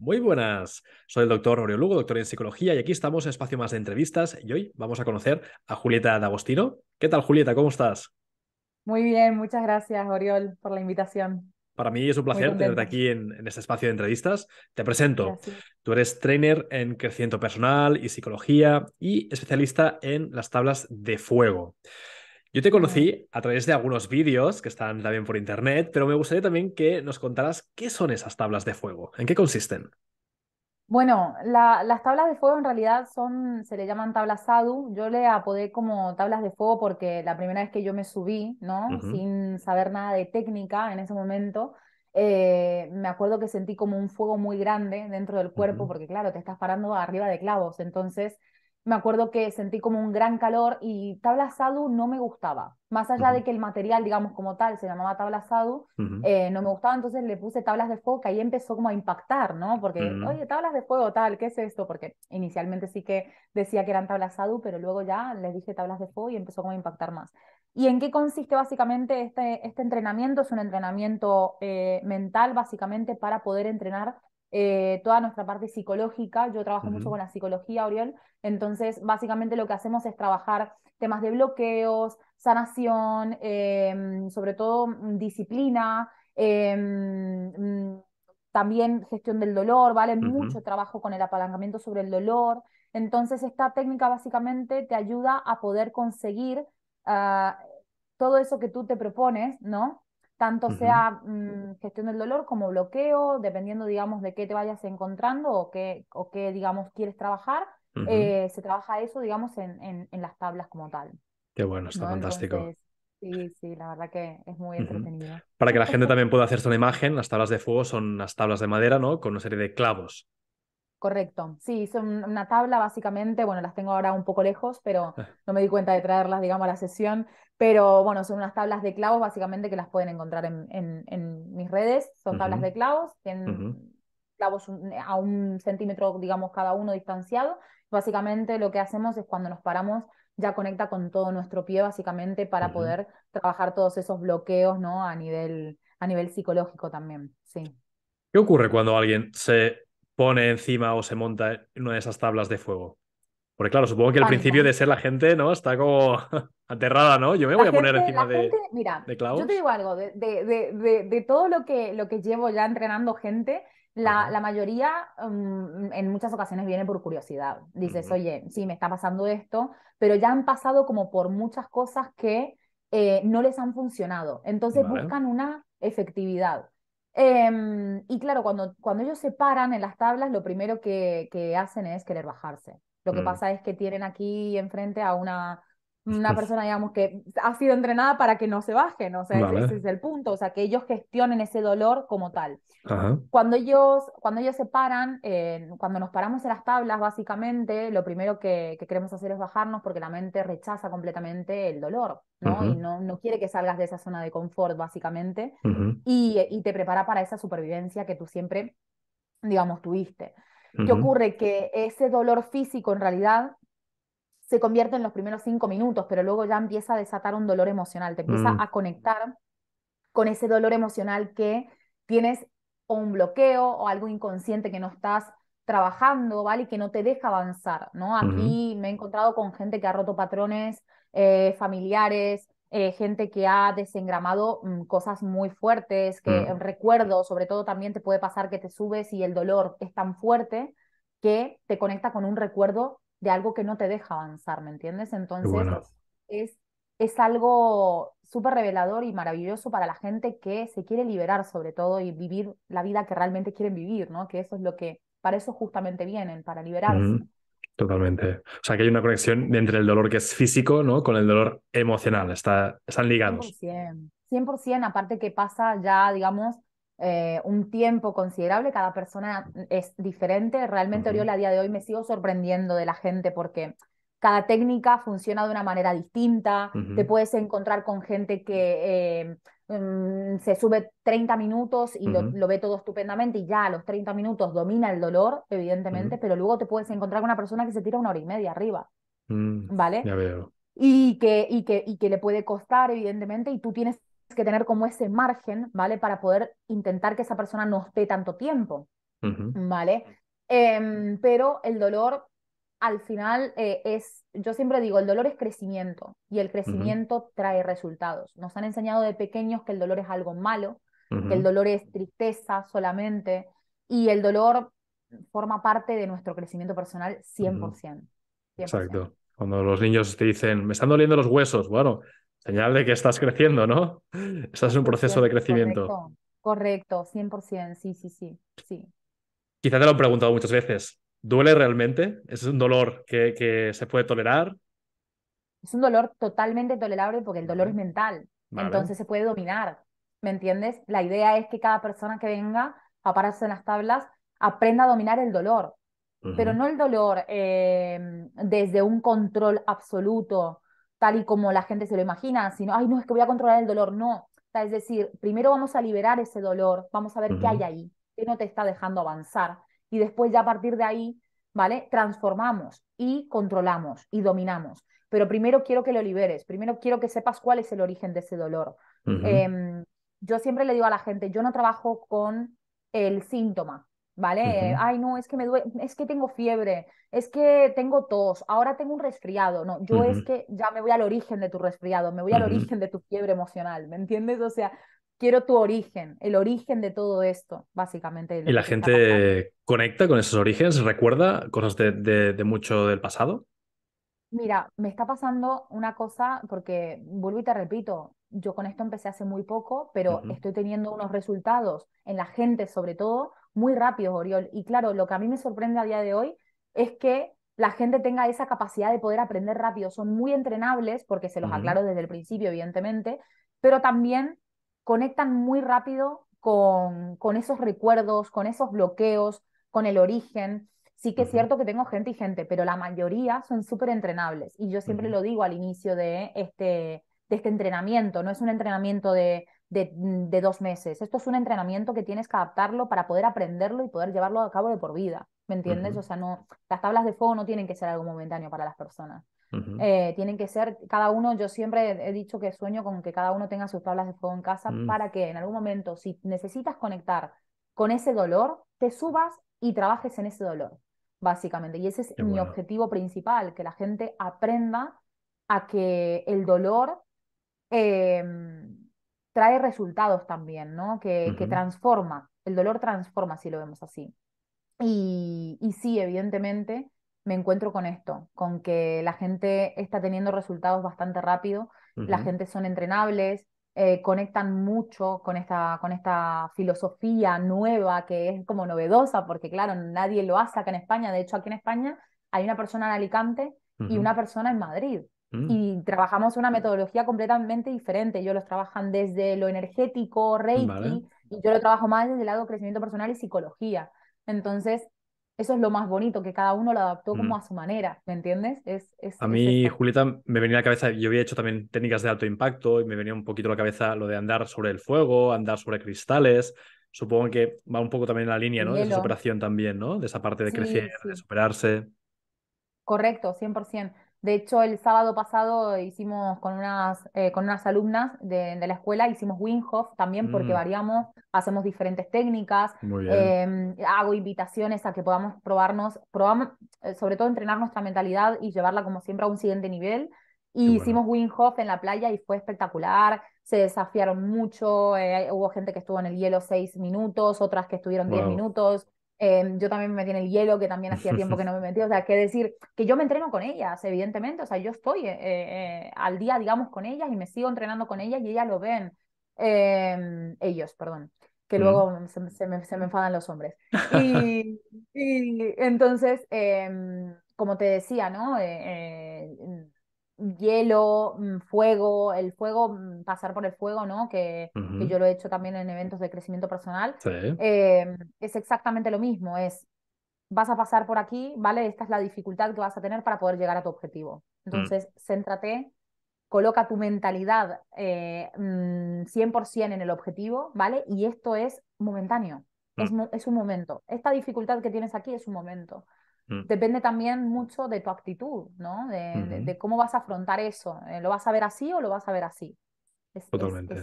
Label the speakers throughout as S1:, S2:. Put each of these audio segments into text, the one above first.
S1: Muy buenas, soy el doctor Oriol Lugo, doctor en psicología, y aquí estamos en Espacio Más de Entrevistas. Y hoy vamos a conocer a Julieta D'Agostino. ¿Qué tal, Julieta? ¿Cómo estás?
S2: Muy bien, muchas gracias, Oriol, por la invitación.
S1: Para mí es un placer tenerte aquí en, este espacio de entrevistas. Te presento. Tú eres trainer en crecimiento personal y psicología y especialista en las tablas de fuego. Yo te conocí a través de algunos vídeos que están también por internet, pero me gustaría también que nos contaras qué son esas tablas de fuego, en qué consisten.
S2: Bueno, las tablas de fuego en realidad son, se le llaman tablas ADU. Yo le apodé como tablas de fuego porque la primera vez que yo me subí, ¿no? Sin saber nada de técnica en ese momento, eh, me acuerdo que sentí como un fuego muy grande dentro del cuerpo, porque claro, te estás parando arriba de clavos. Entonces, me acuerdo que sentí como un gran calor y tabla sadu no me gustaba. Más allá de que el material, digamos, como tal, se llamaba tabla sadu, eh, no me gustaba, entonces le puse tablas de fuego que ahí empezó como a impactar, ¿no? Porque, oye, tablas de fuego tal, ¿qué es esto? Porque inicialmente sí que decía que eran tablas sadu, pero luego ya les dije tablas de fuego y empezó como a impactar más. ¿Y en qué consiste básicamente este, este entrenamiento? Es un entrenamiento eh, mental básicamente para poder entrenar eh, toda nuestra parte psicológica. Yo trabajo mucho con la psicología, Oriol. Entonces, básicamente lo que hacemos es trabajar temas de bloqueos, sanación, em, sobre todo mm, disciplina, em, mm, también gestión del dolor, ¿vale? Mucho trabajo con el apalancamiento sobre el dolor. Entonces, esta técnica básicamente te ayuda a poder conseguir ah, todo eso que tú te propones, ¿no? tanto sea mm, gestión del dolor como bloqueo, dependiendo, digamos, de qué te vayas encontrando o qué, o digamos, quieres trabajar, eh, se trabaja eso, digamos, en, las tablas como tal.
S1: Qué bueno, está fantástico.
S2: sí, sí, la verdad que es muy entretenido. Para que la gente también pueda
S1: hacerse una imagen, las tablas de fuego son las tablas de madera, ¿no? Con una serie de clavos
S2: Correcto, sí, son una tabla básicamente, bueno, las tengo ahora un poco lejos, pero ah. no me di cuenta de traerlas, digamos, a la sesión, pero bueno, son unas tablas de clavos básicamente que las pueden encontrar en, en, mis redes, son tablas de clavos, tienen clavos a un centímetro, digamos, cada uno distanciado. Básicamente lo que hacemos es cuando nos paramos ya conecta con todo nuestro pie básicamente para poder trabajar todos esos bloqueos, ¿no? A nivel, a nivel psicológico también, sí.
S1: ¿Qué ocurre cuando alguien se pone encima o se monta una de esas tablas de fuego? Porque claro, supongo que al principio de ser la gente, ¿no? Está como aterrada, ¿no? Yo me voy a poner encima de, gente,
S2: mira, Yo te digo algo, de, todo lo que, lo que llevo ya entrenando gente, la, mayoría mm, en muchas ocasiones viene por curiosidad. Dices, oye, sí, me está pasando esto, pero ya han pasado como por muchas cosas que eh, no les han funcionado. Entonces buscan una efectividad. Em, y claro, cuando, cuando ellos se paran en las tablas, lo primero que, que hacen es querer bajarse. Lo que mm. pasa es que tienen aquí enfrente a una, una persona, digamos, que ha sido entrenada para que no se bajen, o sea, ese, es el punto, o sea, que ellos gestionen ese dolor como tal. Cuando ellos, cuando ellos se paran, cuando nos paramos en las tablas, básicamente, lo primero que, queremos hacer es bajarnos porque la mente rechaza completamente el dolor, ¿no? Y no, no, quiere que salgas de esa zona de confort, básicamente, y, y, te prepara para esa supervivencia que tú siempre, digamos, tuviste. ¿Qué ocurre? Que ese dolor físico en realidad se convierte en los primeros cinco minutos, pero luego ya empieza a desatar un dolor emocional, te empieza mm. a conectar con ese dolor emocional que tienes o un bloqueo o algo inconsciente que no estás trabajando, ¿vale? Y que no te deja avanzar, ¿no? Aquí me he encontrado con gente que ha roto patrones eh, familiares, eh, gente que ha desengramado mm, cosas muy fuertes, que mm. recuerdo, sobre todo también te puede pasar que te subes y el dolor es tan fuerte que te conecta con un recuerdo de algo que no te deja avanzar, ¿me entiendes? Entonces es, es algo súper revelador y maravilloso para la gente que se quiere liberar sobre todo y vivir la vida que realmente quieren vivir, ¿no? Que eso es lo que, para eso justamente vienen, para liberarse. totalmente.
S1: O sea, que hay una conexión entre el dolor que es físico, ¿no? Con el dolor emocional, está, están ligados.
S2: 100%, 100%, aparte que pasa ya, digamos, eh, un tiempo considerable, cada persona es diferente. Realmente, Oriol a día de hoy me sigo sorprendiendo de la gente porque cada técnica funciona de una manera distinta, te puedes encontrar con gente que... Eh, mm, se sube 30 minutos y lo, ve todo estupendamente y ya a los 30 minutos domina el dolor, evidentemente, pero luego te puedes encontrar con una persona que se tira una hora y media arriba, mm, ¿vale? Y que, y, que, y que le puede costar, evidentemente, y tú tienes que tener como ese margen, ¿vale? Para poder intentar que esa persona no esté tanto tiempo, ¿vale? Em, pero el dolor al final eh, es, yo siempre digo, el dolor es crecimiento y el crecimiento trae resultados. Nos han enseñado de pequeños que el dolor es algo malo, que el dolor es tristeza solamente y el dolor forma parte de nuestro crecimiento personal 100%. Exacto.
S1: Cuando los niños te dicen, me están doliendo los huesos, bueno, Señal de que estás creciendo, ¿no?
S2: Estás en un proceso de crecimiento. Correcto, 100%, sí, sí, sí, sí.
S1: Quizá te lo han preguntado muchas veces. ¿Duele realmente? ¿Es un dolor que, se puede tolerar?
S2: Es un dolor totalmente tolerable porque el dolor es mental. Entonces se puede dominar. ¿Me entiendes? La idea es que cada persona que venga a pararse en las tablas aprenda a dominar el dolor. Pero no el dolor eh, desde un control absoluto, tal y como la gente se lo imagina, sino, ay, no, es que voy a controlar el dolor. No, es decir, primero vamos a liberar ese dolor, vamos a ver qué hay ahí, qué no te está dejando avanzar. Y después ya a partir de ahí, ¿vale? Transformamos y controlamos y dominamos. Pero primero quiero que lo liberes, primero quiero que sepas cuál es el origen de ese dolor. Em, yo siempre le digo a la gente, yo no trabajo con el síntoma, ¿vale? Ay, no, es que me duele, es que tengo fiebre, es que tengo tos, ahora tengo un resfriado. No, yo es que ya me voy al origen de tu resfriado, me voy al origen de tu fiebre emocional, ¿me entiendes? O sea, quiero tu origen, el origen de todo esto, básicamente. ¿Y la gente
S1: conecta con esos orígenes? ¿Recuerda cosas de, de, mucho del pasado?
S2: Mira, me está pasando una cosa porque, vuelvo y te repito, yo con esto empecé hace muy poco, pero estoy teniendo unos resultados en la gente sobre todo muy rápido, Oriol. Y claro, lo que a mí me sorprende a día de hoy es que la gente tenga esa capacidad de poder aprender rápido. Son muy entrenables, porque se los aclaro desde el principio, evidentemente, pero también conectan muy rápido con, con esos recuerdos, con esos bloqueos, con el origen. Sí que es cierto que tengo gente y gente, pero la mayoría son súper entrenables. Y yo siempre lo digo al inicio de este, de este entrenamiento, no es un entrenamiento de Mm, de, dos meses. Esto es un entrenamiento que tienes que adaptarlo para poder aprenderlo y poder llevarlo a cabo de por vida. ¿Me entiendes? O sea, no, las tablas de fuego no tienen que ser algo momentáneo para las personas. Eh, tienen que ser, cada uno, yo siempre he dicho que sueño con que cada uno tenga sus tablas de fuego en casa mm. para que en algún momento, si necesitas conectar con ese dolor, te subas y trabajes en ese dolor, básicamente. Y ese es mi objetivo principal, que la gente aprenda a que el dolor em, trae resultados también, ¿no? Que, transforma, el dolor transforma si lo vemos así. Y, y sí, evidentemente me encuentro con esto, con que la gente está teniendo resultados bastante rápido, la gente son entrenables, eh, conectan mucho con esta, con esta filosofía nueva que es como novedosa, porque claro, nadie lo hace acá en España, de hecho aquí en España hay una persona en Alicante y una persona en Madrid. Mm. Y trabajamos una metodología completamente diferente. Ellos los trabajan desde lo energético, Reiki, y yo lo trabajo más desde el lado crecimiento personal y psicología. Entonces, eso es lo más bonito, que cada uno lo adaptó como mm. a su manera, ¿me entiendes? Es, a mí,
S1: Julieta, me venía a la cabeza, yo había hecho también técnicas de alto impacto y me venía un poquito a la cabeza lo de andar sobre el fuego, andar sobre cristales. Supongo que va un poco también en la línea, ¿no? De esa superación también, ¿no? De esa parte de crecer, de superarse.
S2: Correcto, 100%. De hecho, el sábado pasado hicimos con unas, eh, con unas alumnas de, la escuela, hicimos Winghoff también porque mm. variamos, hacemos diferentes técnicas, em, hago invitaciones a que podamos probarnos, probamos, eh, sobre todo entrenar nuestra mentalidad y llevarla como siempre a un siguiente nivel. Y wing hicimos en la playa y fue espectacular, se desafiaron mucho, eh, hubo gente que estuvo en el hielo seis minutos, otras que estuvieron diez minutos. Em, yo también me metí en el hielo, que también hacía tiempo que no me metí. O sea, que decir que yo me entreno con ellas, evidentemente. O sea, yo estoy eh, eh, al día, digamos, con ellas y me sigo entrenando con ellas y ellas lo ven. Em, ellos, perdón. Que luego se, me, enfadan los hombres. y entonces, em, como te decía, ¿no? Eh, hielo, mm, fuego, el fuego, mm, pasar por el fuego, ¿no? Que, yo lo he hecho también en eventos de crecimiento personal. Em, es exactamente lo mismo, es vas a pasar por aquí, ¿vale? Esta es la dificultad que vas a tener para poder llegar a tu objetivo. Mm. Entonces, céntrate, coloca tu mentalidad 100% eh, en el objetivo, ¿vale? Y esto es momentáneo, es, es un momento. Esta dificultad que tienes aquí es un momento. Mm. depende también mucho de tu actitud, ¿no? De, cómo vas a afrontar eso. Eh, ¿Lo vas a ver así o lo vas a ver así? Totalmente.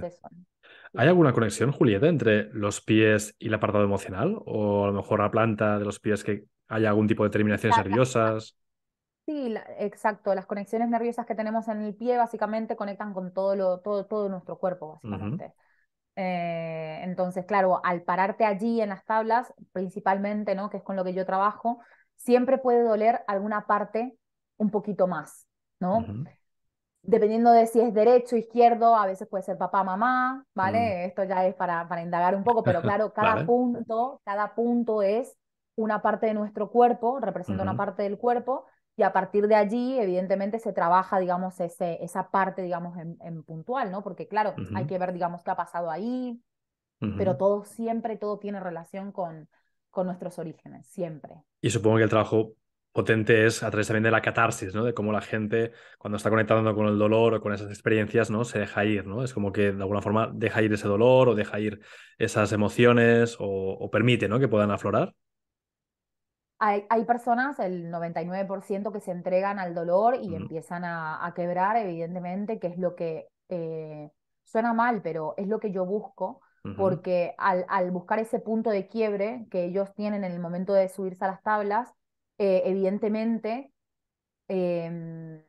S1: ¿Hay alguna conexión, Julieta, entre los pies y el apartado emocional? ¿O a lo mejor la planta de los pies que haya algún tipo de terminaciones nerviosas?
S2: Sí, exacto. Las conexiones nerviosas que tenemos en el pie básicamente conectan con todo, lo, todo, todo nuestro cuerpo, básicamente. Eh, entonces, claro, al pararte allí en las tablas, principalmente, ¿no? que es con lo que yo trabajo, siempre puede doler alguna parte un poquito más, ¿no? Dependiendo de si es derecho, izquierdo, a veces puede ser papá, mamá, ¿vale? Mm. Esto ya es para, para indagar un poco, pero claro, cada punto, cada punto es una parte de nuestro cuerpo, representa una parte del cuerpo, y a partir de allí, evidentemente, se trabaja, digamos, ese, esa parte, digamos, en, en puntual, ¿no? Porque claro, hay que ver, digamos, qué ha pasado ahí, pero todo siempre, todo tiene relación con, con nuestros orígenes, siempre.
S1: Y supongo que el trabajo potente es a través también de la catarsis, ¿no? De cómo la gente, cuando está conectando con el dolor o con esas experiencias, ¿no? Se deja ir, ¿no? Es como que de alguna forma deja ir ese dolor o deja ir esas emociones o, permite, ¿no? Que puedan aflorar.
S2: Hay, personas, el 99%, que se entregan al dolor y empiezan a, quebrar, evidentemente, que es lo que eh, suena mal, pero es lo que yo busco porque al, al, buscar ese punto de quiebre que ellos tienen en el momento de subirse a las tablas, eh, evidentemente em,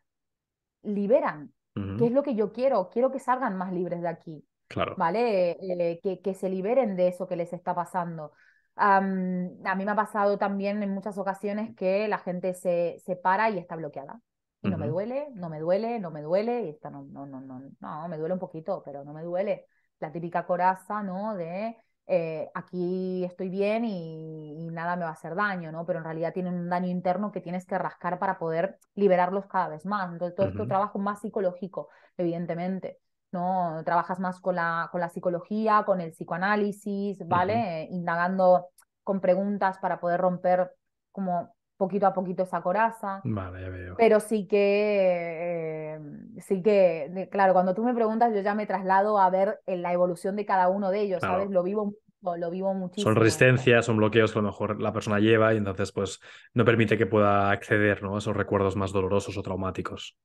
S2: liberan, ¿Qué es lo que yo quiero, quiero que salgan más libres de aquí, claro. ¿vale? Eh, que, que se liberen de eso que les está pasando. a mí me ha pasado también en muchas ocasiones que la gente se, se para y está bloqueada. Y no me duele, no me duele, no me duele, y está, no, no, no, no, no, me duele un poquito, pero no me duele la típica coraza, ¿no? De eh, aquí estoy bien y, nada me va a hacer daño, ¿no? Pero en realidad tienen un daño interno que tienes que rascar para poder liberarlos cada vez más. Entonces, todo esto es esto trabajo más psicológico, evidentemente. ¿no? Trabajas más con la, con la psicología, con el psicoanálisis, ¿vale? Eh, indagando con preguntas para poder romper como poquito a poquito esa coraza. Vale, veo. Pero sí que, eh, sí que, claro, cuando tú me preguntas, yo ya me traslado a ver eh, la evolución de cada uno de ellos, ¿sabes? Lo vivo lo vivo muchísimo. Son resistencias,
S1: son bloqueos que a lo mejor la persona lleva y entonces pues no permite que pueda acceder ¿no? a esos recuerdos más dolorosos o traumáticos.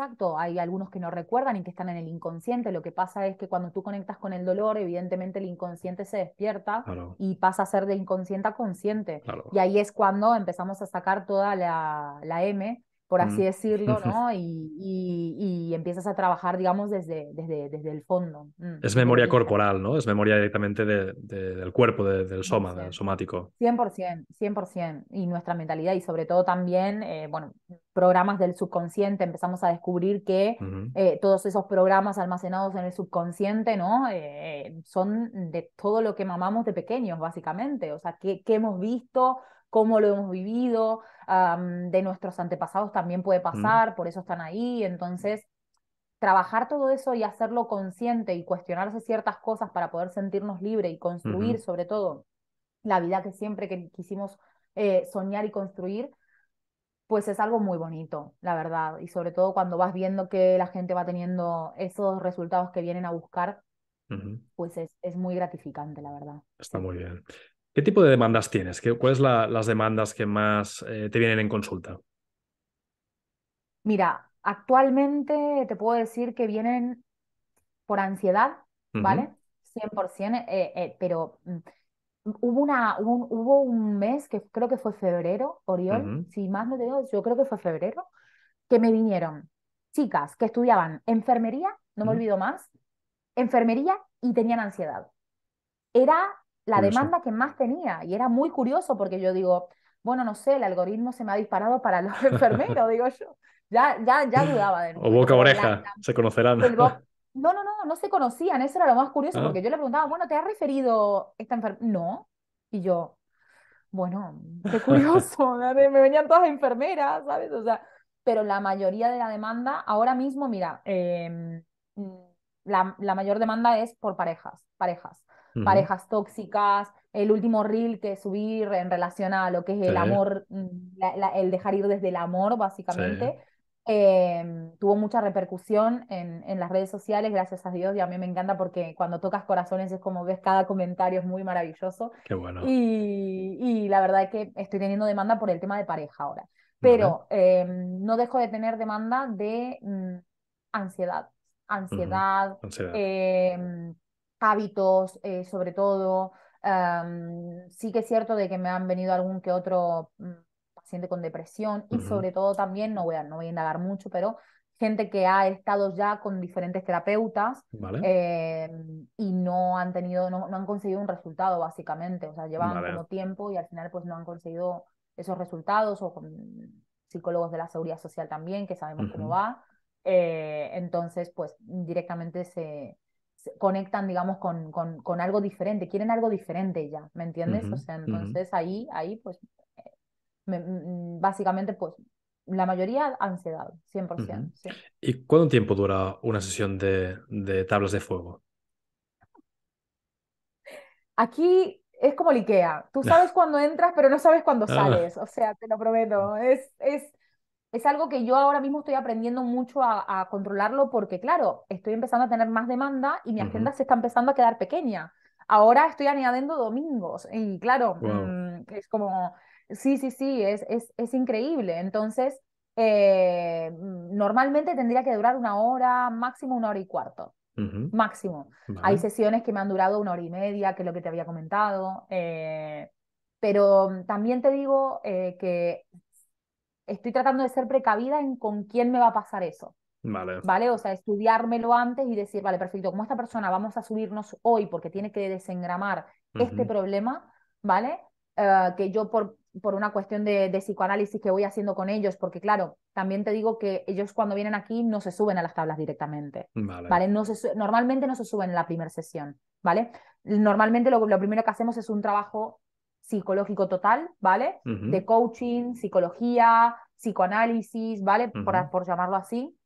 S2: Exacto, hay algunos que no recuerdan y que están en el inconsciente. Lo que pasa es que cuando tú conectas con el dolor, evidentemente el inconsciente se despierta y pasa a ser de inconsciente a consciente. Y ahí es cuando empezamos a sacar toda la, la M por así mm. decirlo, ¿no? Y, y, empiezas a trabajar, digamos, desde, desde, el fondo. Mm, es memoria
S1: corporal, ¿no? Es memoria directamente del cuerpo, del soma, del somático.
S2: 100%, 100%. Y nuestra mentalidad y sobre todo también, eh, bueno, programas del subconsciente, empezamos a descubrir que eh, todos esos programas almacenados en el subconsciente, ¿no? Eh, son de todo lo que mamamos de pequeños, básicamente. O sea, que qué hemos visto? cómo lo hemos vivido, de nuestros antepasados también puede pasar, por eso están ahí. Entonces, trabajar todo eso y hacerlo consciente y cuestionarse ciertas cosas para poder sentirnos libres y construir sobre todo la vida que siempre que quisimos eh, soñar y construir, pues es algo muy bonito, la verdad. Y sobre todo cuando vas viendo que la gente va teniendo esos resultados que vienen a buscar, pues es, es muy gratificante, la verdad.
S1: Está muy bien. ¿Qué tipo de demandas tienes? ¿Cuáles la, las demandas que más eh, te vienen en consulta?
S2: Mira, actualmente te puedo decir que vienen por ansiedad, ¿vale? 100%, eh, eh, pero mm, hubo, una, un, hubo un mes que creo que fue febrero, Oriol, si más no te digo, yo creo que fue febrero, que me vinieron chicas que estudiaban enfermería, no me olvido más, enfermería y tenían ansiedad. Era la demanda que más tenía. Y era muy curioso porque yo digo, bueno, no sé, el algoritmo se me ha disparado para los enfermeros, digo yo. Ya, ya, ya dudaba de O boca oreja,
S1: se conocerán.
S2: No, no, no, no se conocían, eso era lo más curioso, ah. porque yo le preguntaba, bueno, ¿te has referido esta enfermera? No. Y yo, bueno, qué curioso, me venían todas enfermeras, ¿sabes? O sea, pero la mayoría de la demanda, ahora mismo, mira, em, mm, la, la mayor demanda es por parejas, parejas parejas tóxicas, el último reel que subí en relación a lo que es el amor, mm, el dejar ir desde el amor, básicamente. Em, tuvo mucha repercusión en, en, las redes sociales, gracias a Dios, y a mí me encanta porque cuando tocas corazones es como ves cada comentario, es muy maravilloso. Qué bueno. Y, y la verdad es que estoy teniendo demanda por el tema de pareja ahora, pero em, no dejo de tener demanda de mm, ansiedad, ansiedad, ansiedad. Em, hábitos, eh, sobre todo. sí que es cierto de que me han venido algún que otro mm, paciente con depresión y sobre todo también, no voy, a, no voy a indagar mucho, pero gente que ha estado ya con diferentes terapeutas em, y no han tenido, no, han conseguido un resultado básicamente, o sea, llevan como tiempo y al final pues no han conseguido esos resultados o con psicólogos de la seguridad social también, que sabemos que no cómo va. Eh, entonces, pues directamente se, conectan, digamos, con, con, algo diferente, quieren algo diferente ya, ¿me entiendes? o sea, entonces ahí, ahí, pues, eh, mm, mm, básicamente, pues, la mayoría ansiedad, 100%.
S1: ¿Y cuánto tiempo dura una sesión de, tablas de fuego?
S2: Aquí es como el IKEA. Tú sabes cuando entras, pero no sabes cuándo ah. sales. O sea, te lo prometo. Es, es, es algo que yo ahora mismo estoy aprendiendo mucho a, controlarlo porque, claro, estoy empezando a tener más demanda y mi agenda se está empezando a quedar pequeña. Ahora estoy añadiendo domingos y, claro, mm, es como, sí, sí, sí, es, es, increíble. Entonces, eh, mm, normalmente tendría que durar una hora, máximo una hora y cuarto. Máximo. Hay sesiones que me han durado una hora y media, que es lo que te había comentado. Eh, pero mm, también te digo eh, que estoy tratando de ser precavida en con quién me va a pasar eso. Vale. Vale, o sea, estudiármelo antes y decir, vale, perfecto, como esta persona vamos a subirnos hoy porque tiene que desengramar este problema, ¿vale? Eh, que yo por, por una cuestión de, psicoanálisis que voy haciendo con ellos, porque claro, también te digo que ellos cuando vienen aquí no se suben a las tablas directamente, ¿vale? normalmente no se suben en la primera sesión, ¿vale? Normalmente lo, lo primero que hacemos es un trabajo psicológico total, ¿vale? De coaching, psicología, psicoanálisis, ¿vale? por, llamarlo así,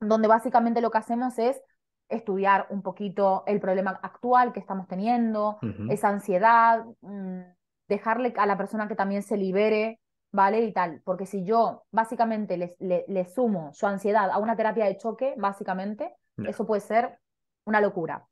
S2: donde básicamente lo que hacemos es estudiar un poquito el problema actual que estamos teniendo, esa ansiedad, mm, dejarle a la persona que también se libere, ¿vale? Y tal, porque si yo básicamente le, le, sumo su ansiedad a una terapia de choque, básicamente, eso puede ser una locura.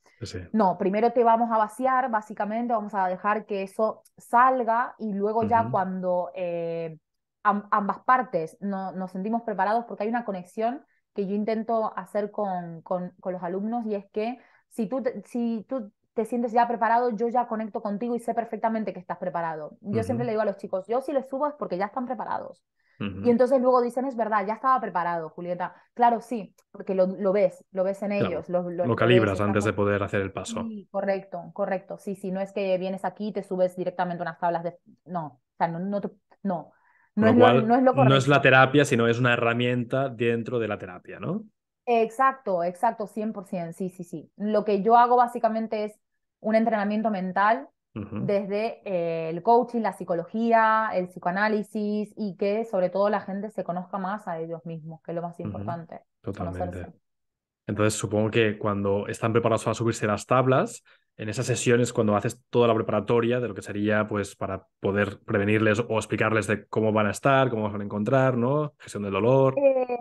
S2: No, primero te vamos a vaciar, básicamente vamos a dejar que eso salga y luego ya cuando eh, ambas partes no, nos sentimos preparados, porque hay una conexión que yo intento hacer con, con, los alumnos y es que si tú, te, si tú te sientes ya preparado, yo ya conecto contigo y sé perfectamente que estás preparado. Yo siempre le digo a los chicos, yo si les subo es porque ya están preparados. Y entonces luego dicen, es verdad, ya estaba preparado, Julieta. Claro, sí, porque lo, ves, lo ves en ellos. Lo, calibras antes
S1: de poder hacer el paso.
S2: correcto, correcto. Sí, sí, no es que vienes aquí y te subes directamente unas tablas de... No, o sea, no, no, no. es, no, es lo correcto. no es la
S1: terapia, sino es una herramienta dentro de la terapia, ¿no?
S2: Exacto, exacto, 100%, sí, sí, sí. Lo que yo hago básicamente es un entrenamiento mental desde eh, el coaching, la psicología, el psicoanálisis y que sobre todo la gente se conozca más a ellos mismos, que es lo más importante. Totalmente.
S1: Entonces supongo que cuando están preparados para subirse a las tablas, en esas sesiones cuando haces toda la preparatoria de lo que sería pues para poder prevenirles o explicarles de cómo van a estar, cómo van a encontrar, ¿no? Gestión del dolor.
S2: Eh,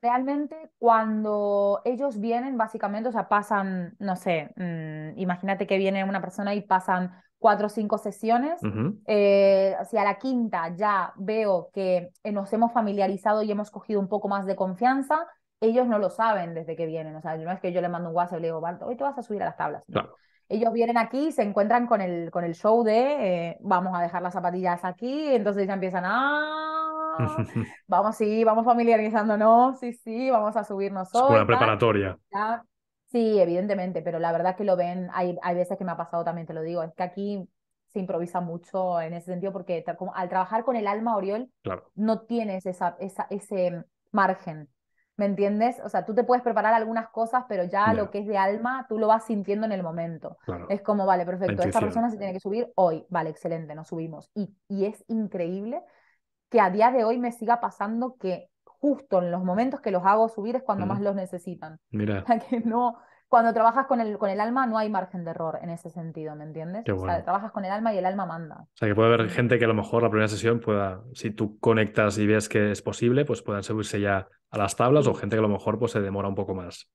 S2: Realmente cuando ellos vienen, básicamente, o sea, pasan, no sé, mm, imagínate que viene una persona y pasan cuatro o cinco sesiones, eh, si a la quinta ya veo que nos hemos familiarizado y hemos cogido un poco más de confianza, ellos no lo saben desde que vienen, o sea, no es que yo le mando un WhatsApp y le digo, hoy te vas a subir a las tablas. Claro. Ellos vienen aquí se encuentran con el, con el show de eh, vamos a dejar las zapatillas aquí, entonces ya empiezan a vamos, sí, vamos familiarizándonos, sí, sí, vamos a subirnos nosotros Escuela preparatoria. Sí, evidentemente, pero la verdad que lo ven, hay, hay veces que me ha pasado también, te lo digo, es que aquí se improvisa mucho en ese sentido porque al trabajar con el alma Oriol no tienes esa, esa, ese margen, ¿me entiendes? O sea, tú te puedes preparar algunas cosas, pero ya lo que es de alma tú lo vas sintiendo en el momento. Es como, vale, perfecto, esta persona se tiene que subir hoy, vale, excelente, nos subimos. Y, y es increíble que a día de hoy me siga pasando que justo en los momentos que los hago subir es cuando más los necesitan. Mira. O sea que no, cuando trabajas con el, con el alma no hay margen de error en ese sentido, ¿me entiendes? O sea, trabajas con el alma y el alma manda. O
S1: sea, que puede haber gente que a lo mejor la primera sesión pueda, si tú conectas y ves que es posible, pues puedan subirse ya a las tablas o gente que a lo mejor pues, se demora un poco más.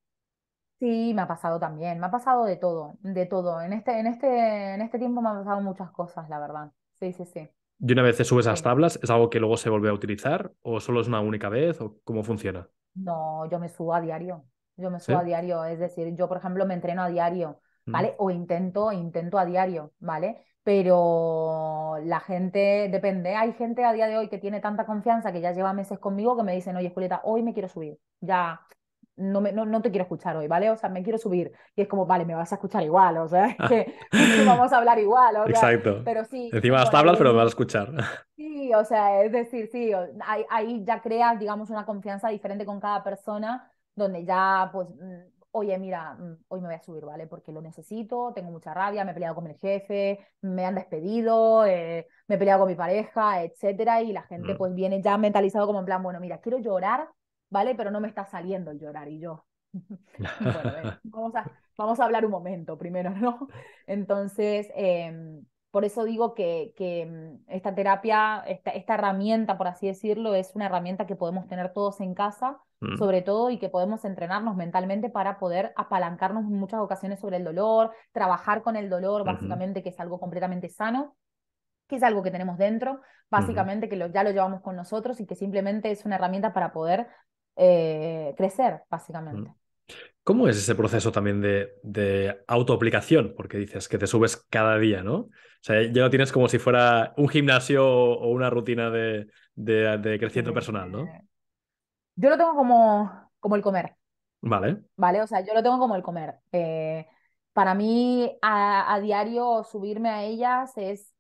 S2: Sí, me ha pasado también, me ha pasado de todo, de todo. En este, en este, en este tiempo me han pasado muchas cosas, la verdad. Sí, sí, sí.
S1: ¿Y una vez te subes a las tablas, es algo que luego se vuelve a utilizar o solo es una única vez o cómo funciona?
S2: No, yo me subo a diario. Yo me subo a diario, es decir, yo por ejemplo me entreno a diario, mm. ¿vale? O intento, intento a diario, ¿vale? Pero la gente, depende, hay gente a día de hoy que tiene tanta confianza que ya lleva meses conmigo que me dicen, oye Julieta, hoy me quiero subir, ya no, me, no, no, te quiero escuchar hoy, ¿vale? O sea, me quiero subir. Y es como, vale, me vas a escuchar igual, o sea, vamos a hablar igual, o Exacto. Pero sí. Encima vas a pero me vas a eh, escuchar. Sí, o sea, es decir, sí, ahí, ya creas, digamos, una confianza diferente con cada persona, donde ya, pues, mm, oye, mira, mm, hoy me voy a subir, ¿vale? Porque lo necesito, tengo mucha rabia, me he peleado con el jefe, me han despedido, eh, me he peleado con mi pareja, etcétera, y la gente mm. pues viene ya mentalizado como en plan, bueno, mira, quiero llorar ¿vale? Pero no me está saliendo el llorar y yo. bueno, vamos, a, vamos a hablar un momento primero, ¿no? Entonces, em, por eso digo que, que em, esta terapia, esta, herramienta, por así decirlo, es una herramienta que podemos tener todos en casa, mm. sobre todo, y que podemos entrenarnos mentalmente para poder apalancarnos en muchas ocasiones sobre el dolor, trabajar con el dolor, básicamente, que es algo completamente sano que es algo que tenemos dentro, básicamente que ya lo llevamos con nosotros y que simplemente es una herramienta para poder eh, crecer, básicamente.
S1: ¿Cómo es ese proceso también de, autoaplicación? Porque dices que te subes cada día, ¿no? O sea, ya lo tienes como si fuera un gimnasio o una rutina de, crecimiento personal, ¿no? Eh,
S2: yo lo tengo como, como el comer. Vale. Vale, o sea, yo lo tengo como el comer. Eh, para mí, a, diario subirme a ellas es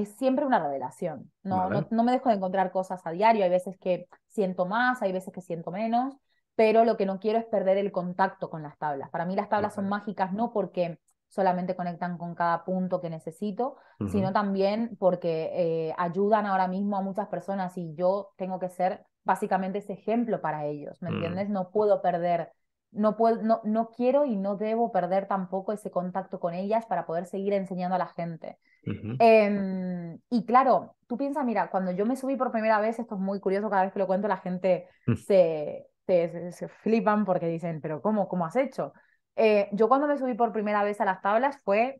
S2: es siempre una revelación. No, no, me dejo de encontrar cosas a diario. Hay veces que siento más, hay veces que siento menos, pero lo que no quiero es perder el contacto con las tablas. Para mí las tablas son mágicas no porque solamente conectan con cada punto que necesito, sino también porque eh, ayudan ahora mismo a muchas personas y yo tengo que ser básicamente ese ejemplo para ellos, ¿me mm. entiendes? No puedo perder no, puedo, no, no quiero y no debo perder tampoco ese contacto con ellas para poder seguir enseñando a la gente. Em, y claro, tú piensas, mira, cuando yo me subí por primera vez, esto es muy curioso, cada vez que lo cuento la gente mm. se, se, flipan porque dicen, pero ¿cómo, cómo has hecho? Eh, yo cuando me subí por primera vez a las tablas fue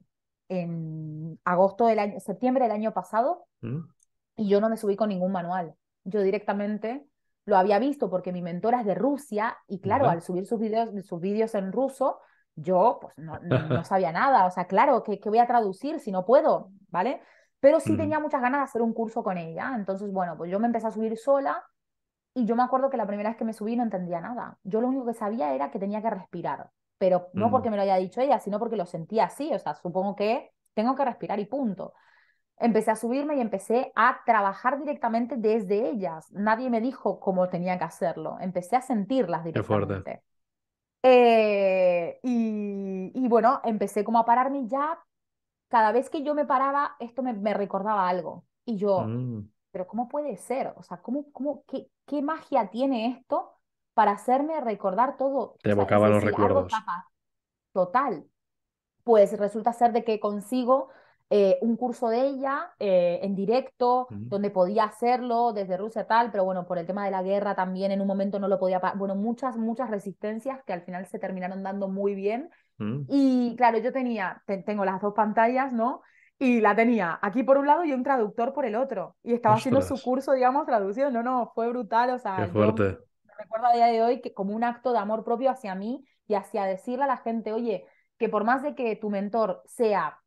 S2: en agosto del año, septiembre del año pasado, mm. y yo no me subí con ningún manual. Yo directamente lo había visto porque mi mentora es de Rusia y claro, al subir sus videos, sus en ruso, yo pues no, no, sabía nada, o sea, claro, ¿qué, voy a traducir si no puedo? ¿Vale? Pero sí tenía muchas ganas de hacer un curso con ella, entonces bueno, pues yo me empecé a subir sola y yo me acuerdo que la primera vez que me subí no entendía nada, yo lo único que sabía era que tenía que respirar, pero no porque me lo haya dicho ella, sino porque lo sentía así, o sea, supongo que tengo que respirar y punto empecé a subirme y empecé a trabajar directamente desde ellas. Nadie me dijo cómo tenía que hacerlo, empecé a sentirlas directamente. Eh, y, bueno, empecé como a pararme ya. Cada vez que yo me paraba, esto me, recordaba algo. Y yo, mm. pero ¿cómo puede ser? O sea, ¿cómo, cómo, qué, qué magia tiene esto para hacerme recordar todo? Te evocaba los recuerdos. Total. Pues resulta ser de que consigo eh, un curso de ella eh, en directo, donde podía hacerlo desde Rusia tal, pero bueno, por el tema de la guerra también en un momento no lo podía, bueno, muchas, muchas resistencias que al final se terminaron dando muy bien. Mm. Y claro, yo tenía, tengo las dos pantallas, ¿no? Y la tenía aquí por un lado y un traductor por el otro. Y estaba haciendo su curso, digamos, traducido. No, no, fue brutal, o sea. fuerte. recuerdo a día de hoy que como un acto de amor propio hacia mí y hacia decirle a la gente, oye, que por más de que tu mentor sea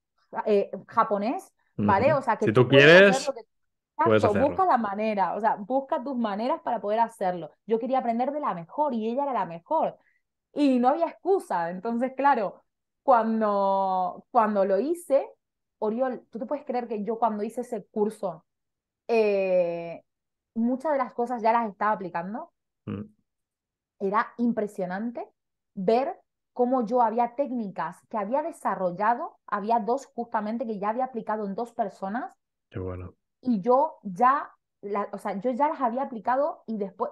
S2: eh, japonés, ¿vale? O sea, que si tú, tú quieres, busca la manera, o sea, busca tus maneras para poder hacerlo. Yo quería aprender de la mejor y ella era la mejor. Y no había excusa. Entonces, claro, cuando, cuando lo hice, Oriol, tú te puedes creer que yo cuando hice ese curso, eh, muchas de las cosas ya las estaba aplicando. Mm. Era impresionante ver como yo había técnicas que había desarrollado, había dos justamente que ya había aplicado en dos personas. Qué bueno. Y yo ya, o sea, yo ya las había aplicado y después,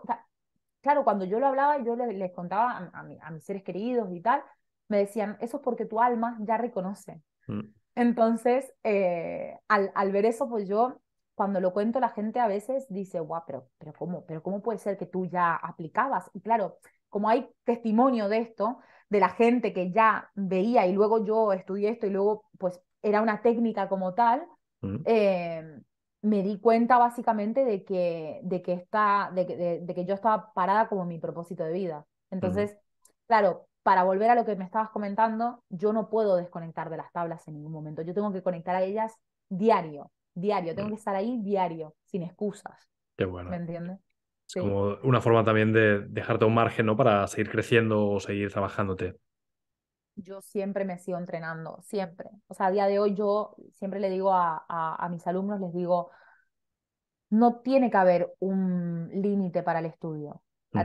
S2: claro, cuando yo lo hablaba, y yo les, contaba a, mis seres queridos y tal, me decían, eso es porque tu alma ya reconoce. Mm. Entonces, eh, al, ver eso, pues yo, cuando lo cuento, la gente a veces dice, guau, pero, pero, ¿cómo, pero ¿cómo puede ser que tú ya aplicabas? Y claro, como hay testimonio de esto, de la gente que ya veía y luego yo estudié esto y luego pues era una técnica como tal, mm. eh, me di cuenta básicamente de que, de que, está, de, que yo estaba parada como mi propósito de vida. Mm. Entonces, claro, para volver a lo que me estabas comentando, yo no puedo desconectar de las tablas en ningún momento. Yo tengo que conectar a ellas diario, diario. Tengo mm. que estar ahí diario, sin excusas. Qué bueno. ¿Me entiendes? como
S1: una forma también de dejarte un margen, ¿no? Para seguir creciendo o seguir trabajándote.
S2: Yo siempre me sigo entrenando, siempre. O sea, a día de hoy yo siempre le digo a, mis alumnos, les digo, no tiene que haber un límite para el estudio.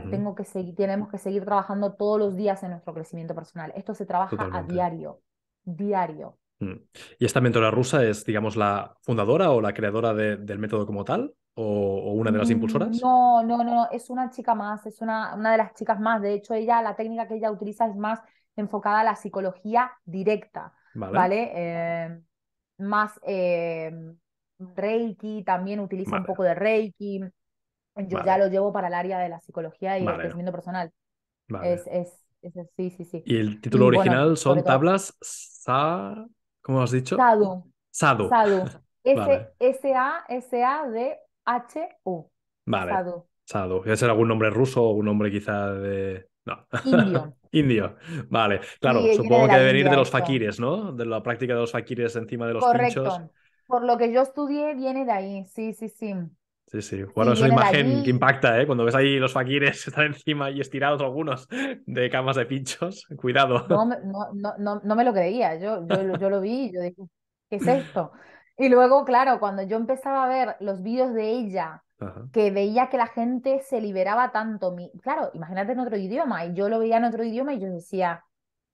S2: Tengo que seguir, tenemos que seguir trabajando todos los días en nuestro crecimiento personal. Esto se trabaja a diario, diario.
S1: Mm. ¿Y esta mentora rusa es, digamos, la fundadora o la creadora del método como tal? O, una de las impulsoras?
S2: No, no, no, es una chica más, es una, una de las chicas más. De hecho, ella, la técnica que ella utiliza es más enfocada a la psicología directa, ¿vale? Em, más em, Reiki, también utiliza un poco de Reiki. Yo ya lo llevo para el área de la psicología y el crecimiento personal. sí, sí, sí. Y el título original son tablas
S1: sa... ¿Cómo has dicho? Sadu. Sadu. Sadu.
S2: S-A-S-A-D-H-U.
S1: Vale. Sadu. Sadu. a ser algún nombre ruso o un nombre quizá de. No. Indio. Indio. Vale. Claro, supongo que debe venir de los fakires, ¿no? De la práctica de los fakires encima de los Correcto.
S2: Por lo que yo estudié, viene de ahí. Sí, sí, sí.
S1: Sí, sí. Bueno, es una imagen que impacta, ¿eh? Cuando ves ahí los faquires están encima y estirados algunos de camas de pinchos. Cuidado.
S2: No, me lo creía. Yo, yo, lo vi y yo dije, ¿qué es esto? Y luego, claro, cuando yo empezaba a ver los vídeos de ella, que veía que la gente se liberaba tanto. Claro, imagínate en otro idioma. Y yo lo veía en otro idioma y yo decía,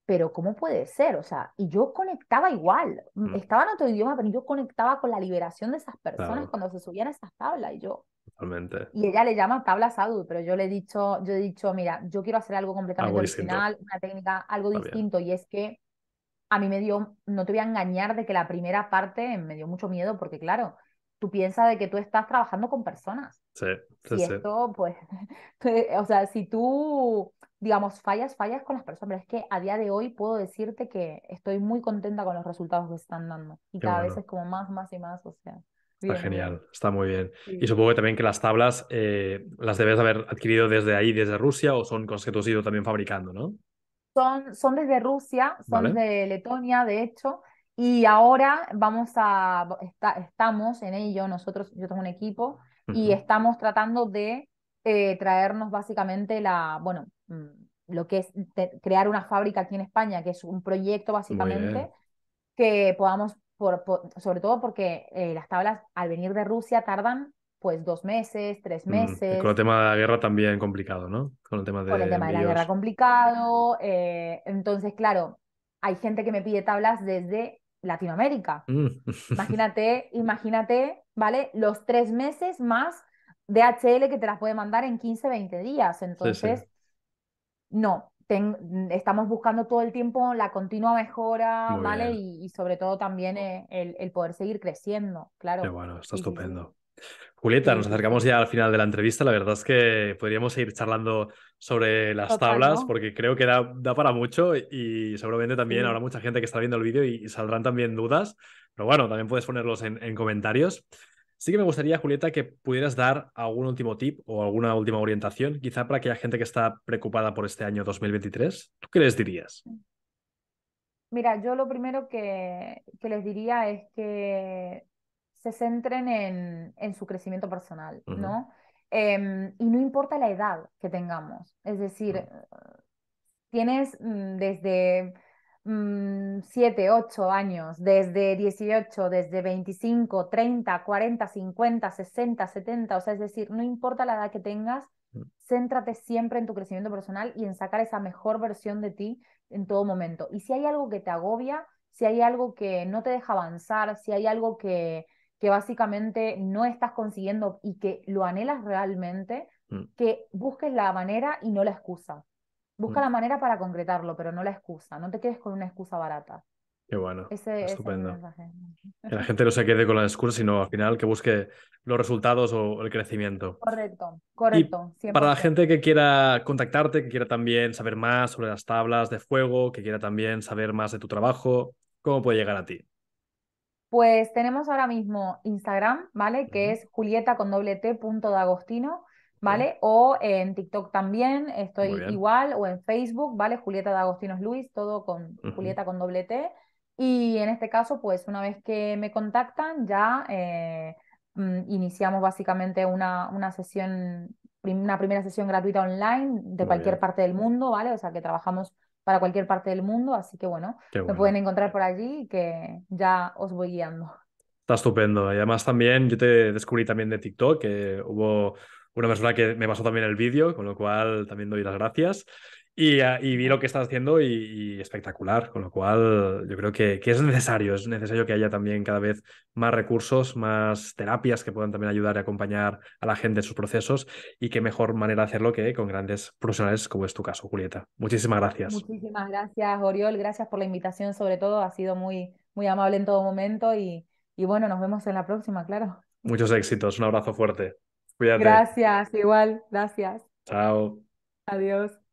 S2: pero ¿cómo puede ser? O sea, y yo conectaba igual, mm, mm. estaba en otro idioma, pero yo conectaba con la liberación de esas personas cuando se subían a esas tablas y yo...
S1: Totalmente.
S2: Y ella le llama tabla salud, pero yo le he dicho, yo he dicho, mira, yo quiero hacer algo completamente original, una técnica, algo distinto, y es que a mí me dio, no te voy a engañar de que la primera parte me dio mucho miedo, porque claro, tú piensas de que tú estás trabajando con personas.
S1: Sí, sí, y esto,
S2: pues, o sea, si tú digamos, fallas, fallas con las personas, pero es que a día de hoy puedo decirte que estoy muy contenta con los resultados que están dando. Y cada vez es como más, más y más, o sea. Está genial,
S1: está muy bien. Y supongo que también que las tablas eh, las debes haber adquirido desde ahí, desde Rusia, o son cosas que tú has ido también fabricando, ¿no?
S2: Son, son desde Rusia, son de Letonia, de hecho, y ahora vamos a, está, estamos en ello, nosotros, yo tengo un equipo, y estamos tratando de eh, traernos básicamente la, bueno, mm, lo que es crear una fábrica aquí en España, que es un proyecto básicamente que podamos, por, sobre todo porque eh, las tablas al venir de Rusia tardan pues dos meses, tres meses. Mm, con el
S1: tema de la guerra también complicado, ¿no? Con el tema de, de la guerra
S2: complicado. Eh, entonces, claro, hay gente que me pide tablas desde Latinoamérica. Mm. Imagínate, imagínate, ¿vale? Los tres meses más DHL que te las puede mandar en 15, 20 días. Entonces, no, estamos buscando todo el tiempo la continua mejora, ¿vale? Y, sobre todo también eh, el, poder seguir creciendo, claro. bueno, está estupendo.
S1: Julieta, nos acercamos ya al final de la entrevista. La verdad es que podríamos seguir charlando sobre las tablas porque creo que da, para mucho y seguramente también habrá mucha gente que está viendo el vídeo y, saldrán también dudas. Pero bueno, también puedes ponerlos en comentarios. Sí que me gustaría, Julieta, que pudieras dar algún último tip o alguna última orientación, quizá para aquella gente que está preocupada por este año 2023. ¿Tú qué les dirías?
S2: Mira, yo lo primero que, les diría es que se centren en, su crecimiento personal, ¿no? Em, y no importa la edad que tengamos, es decir, eh, tienes mm, desde 7, mm, 8 años, desde 18, desde 25, 30, 40, 50, 60, 70, o sea, es decir, no importa la edad que tengas, mm. céntrate siempre en tu crecimiento personal y en sacar esa mejor versión de ti en todo momento. Y si hay algo que te agobia, si hay algo que no te deja avanzar, si hay algo que, que básicamente no estás consiguiendo y que lo anhelas realmente, mm. que busques la manera y no la excusa. Busca mm. la manera para concretarlo, pero no la excusa. No te quedes con una excusa barata.
S1: Qué bueno. Ese, Estupendo. Que la gente no se quede con la excusa, sino al final que busque los resultados o el crecimiento.
S2: Correcto, correcto. Y para la gente
S1: que quiera contactarte, que quiera también saber más sobre las tablas de fuego, que quiera también saber más de tu trabajo, ¿cómo puede llegar a ti?
S2: Pues tenemos ahora mismo Instagram, ¿vale? Que es julieta con doble ¿vale? O en TikTok también, estoy igual, o en Facebook, ¿vale? Julieta de Agostinos Luis, todo con Julieta con doble T. Y en este caso, pues una vez que me contactan, ya eh, mm, iniciamos básicamente una, una sesión, una primera sesión gratuita online de cualquier parte del mundo, ¿vale? O sea que trabajamos para cualquier parte del mundo, así que bueno, bueno. me pueden encontrar por allí y que ya os voy guiando.
S1: Está estupendo. Y además también yo te descubrí también de TikTok, que hubo una persona que me pasó también el vídeo, con lo cual también doy las gracias. Y, ah, vi lo que estás haciendo y, espectacular, con lo cual yo creo que, que, es necesario, es necesario que haya también cada vez más recursos, más terapias que puedan también ayudar y acompañar a la gente en sus procesos y qué mejor manera de hacerlo que con grandes profesionales como es tu caso, Julieta. Muchísimas gracias.
S2: Muchísimas gracias, Oriol, gracias por la invitación sobre todo, ha sido muy, muy amable en todo momento y, y bueno, nos vemos en la próxima, claro.
S1: Muchos éxitos, un abrazo fuerte. Gracias,
S2: igual, gracias. Chao. Adiós.